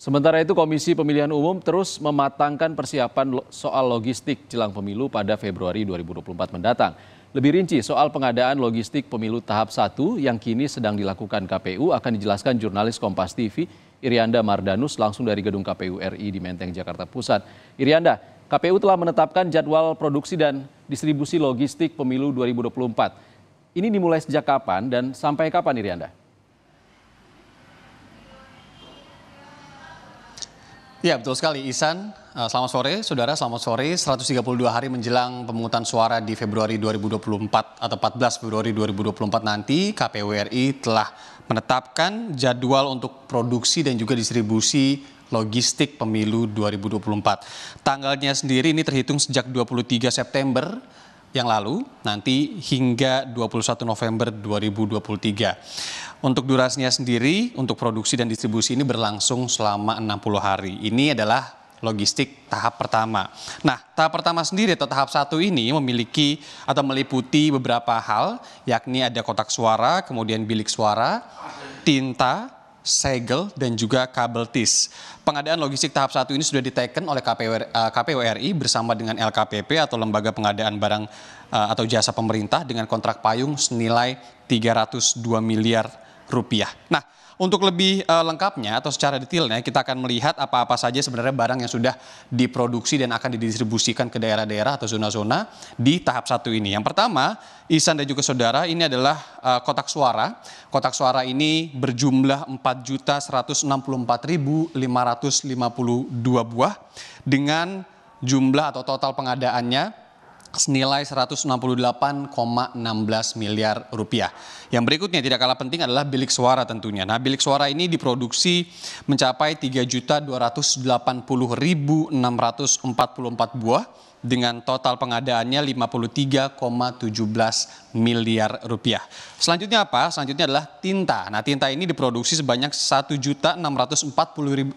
Sementara itu Komisi Pemilihan Umum terus mematangkan persiapan soal logistik jelang pemilu pada Februari 2024 mendatang. Lebih rinci soal pengadaan logistik pemilu tahap 1 yang kini sedang dilakukan KPU akan dijelaskan jurnalis Kompas TV Irianda Mardanus langsung dari gedung KPU RI di Menteng Jakarta Pusat. Irianda, KPU telah menetapkan jadwal produksi dan distribusi logistik pemilu 2024. Ini dimulai sejak kapan dan sampai kapan Irianda? Ya betul sekali Isan, eh, selamat sore saudara, selamat sore 132 hari menjelang pemungutan suara di Februari 2024 atau 14 Februari 2024 nanti KPU RI telah menetapkan jadwal untuk produksi dan juga distribusi logistik pemilu 2024. Tanggalnya sendiri ini terhitung sejak 23 September yang lalu nanti hingga 21 November 2023. Untuk durasinya sendiri, untuk produksi dan distribusi ini berlangsung selama 60 hari. Ini adalah logistik tahap pertama. Nah, tahap pertama sendiri atau tahap satu ini memiliki atau meliputi beberapa hal, yakni ada kotak suara, kemudian bilik suara, tinta, segel, dan juga kabel TIS. Pengadaan logistik tahap satu ini sudah diteken oleh KPWRI, eh, KPWRI bersama dengan LKPP atau Lembaga Pengadaan Barang eh, atau Jasa Pemerintah dengan kontrak payung senilai 302 miliar rupiah. Nah, untuk lebih uh, lengkapnya atau secara detailnya kita akan melihat apa-apa saja sebenarnya barang yang sudah diproduksi dan akan didistribusikan ke daerah-daerah atau zona-zona di tahap satu ini. Yang pertama, Isan dan juga saudara, ini adalah uh, kotak suara. Kotak suara ini berjumlah 4.164.552 buah dengan jumlah atau total pengadaannya senilai 168,16 miliar rupiah. Yang berikutnya tidak kalah penting adalah bilik suara tentunya. Nah, bilik suara ini diproduksi mencapai 3.280.644 buah dengan total pengadaannya 53,17 miliar rupiah. Selanjutnya apa? Selanjutnya adalah tinta. Nah, tinta ini diproduksi sebanyak 1.640.000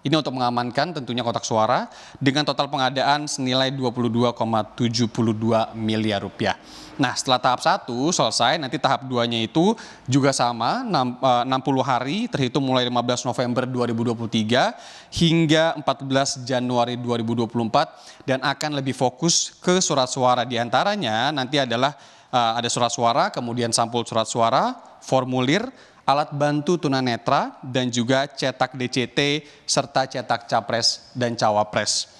Ini untuk mengamankan tentunya kotak suara dengan total pengadaan senilai 22,72 miliar rupiah. Nah setelah tahap 1 selesai nanti tahap 2-nya itu juga sama 60 eh, hari terhitung mulai 15 November 2023 hingga 14 Januari 2024 dan akan lebih fokus ke surat suara diantaranya nanti adalah eh, ada surat suara kemudian sampul surat suara, formulir, alat bantu tunanetra, dan juga cetak DCT, serta cetak capres dan cawapres.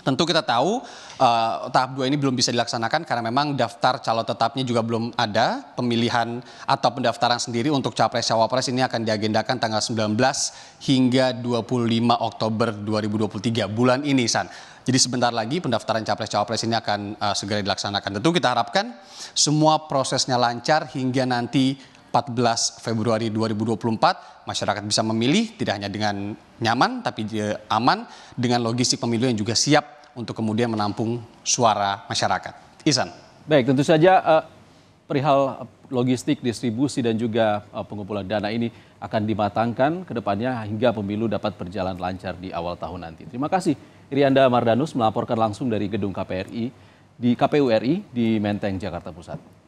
Tentu kita tahu uh, tahap dua ini belum bisa dilaksanakan karena memang daftar calon tetapnya juga belum ada. Pemilihan atau pendaftaran sendiri untuk capres-cawapres ini akan diagendakan tanggal 19 hingga 25 Oktober 2023 bulan ini San. Jadi sebentar lagi pendaftaran capres-cawapres ini akan uh, segera dilaksanakan. Tentu kita harapkan semua prosesnya lancar hingga nanti 14 Februari 2024 masyarakat bisa memilih tidak hanya dengan nyaman tapi aman dengan logistik pemilu yang juga siap untuk kemudian menampung suara masyarakat. Isan. Baik, tentu saja uh, perihal logistik, distribusi dan juga uh, pengumpulan dana ini akan dimatangkan ke depannya hingga pemilu dapat berjalan lancar di awal tahun nanti. Terima kasih Irianda Mardanus melaporkan langsung dari gedung KPRI di KPU RI di Menteng Jakarta Pusat.